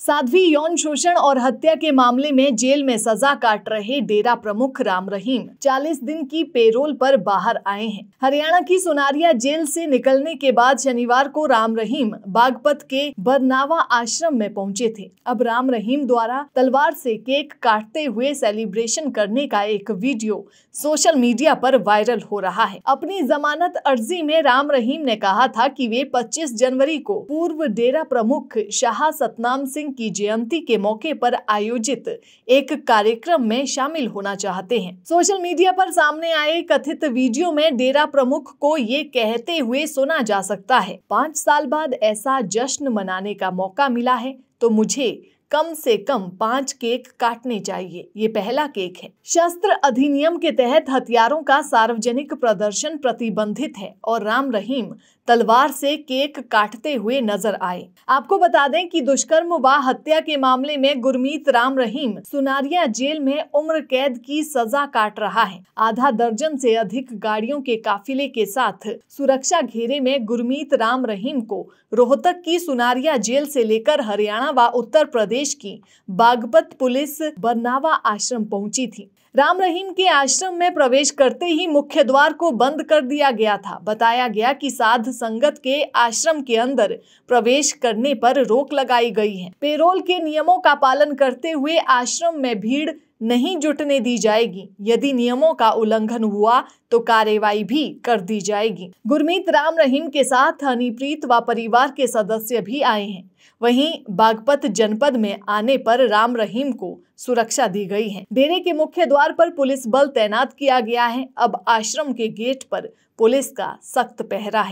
साध्वी यौन शोषण और हत्या के मामले में जेल में सजा काट रहे डेरा प्रमुख राम रहीम 40 दिन की पेरोल पर बाहर आए हैं हरियाणा की सोनारिया जेल से निकलने के बाद शनिवार को राम रहीम बागपत के बरनावा आश्रम में पहुंचे थे अब राम रहीम द्वारा तलवार से केक काटते हुए सेलिब्रेशन करने का एक वीडियो सोशल मीडिया पर वायरल हो रहा है अपनी जमानत अर्जी में राम रहीम ने कहा था की वे पच्चीस जनवरी को पूर्व डेरा प्रमुख शाह सतनाम सिंह सिंह की जयंती के मौके पर आयोजित एक कार्यक्रम में शामिल होना चाहते हैं सोशल मीडिया पर सामने आए कथित वीडियो में डेरा प्रमुख को ये कहते हुए सुना जा सकता है पाँच साल बाद ऐसा जश्न मनाने का मौका मिला है तो मुझे कम से कम पाँच केक काटने चाहिए ये पहला केक है शस्त्र अधिनियम के तहत हथियारों का सार्वजनिक प्रदर्शन प्रतिबंधित है और राम रहीम तलवार से केक काटते हुए नजर आए आपको बता दें कि दुष्कर्म व हत्या के मामले में गुरमीत राम रहीम सुनारिया जेल में उम्र कैद की सजा काट रहा है आधा दर्जन से अधिक गाड़ियों के काफिले के साथ सुरक्षा घेरे में गुरमीत राम रहीम को रोहतक की सुनारिया जेल से लेकर हरियाणा व उत्तर प्रदेश प्रदेश की बागपत पुलिस बरनावा आश्रम पहुंची थी राम रहीम के आश्रम में प्रवेश करते ही मुख्य द्वार को बंद कर दिया गया था बताया गया कि साध संगत के आश्रम के अंदर प्रवेश करने पर रोक लगाई गई है पेरोल के नियमों का पालन करते हुए आश्रम में भीड़ नहीं जुटने दी जाएगी यदि नियमों का उल्लंघन हुआ तो कार्यवाही भी कर दी जाएगी गुरमीत राम रहीम के साथ हनीप्रीत व परिवार के सदस्य भी आए हैं वहीं बागपत जनपद में आने पर राम रहीम को सुरक्षा दी गई है डेरे के मुख्य द्वार पर पुलिस बल तैनात किया गया है अब आश्रम के गेट पर पुलिस का सख्त पहरा है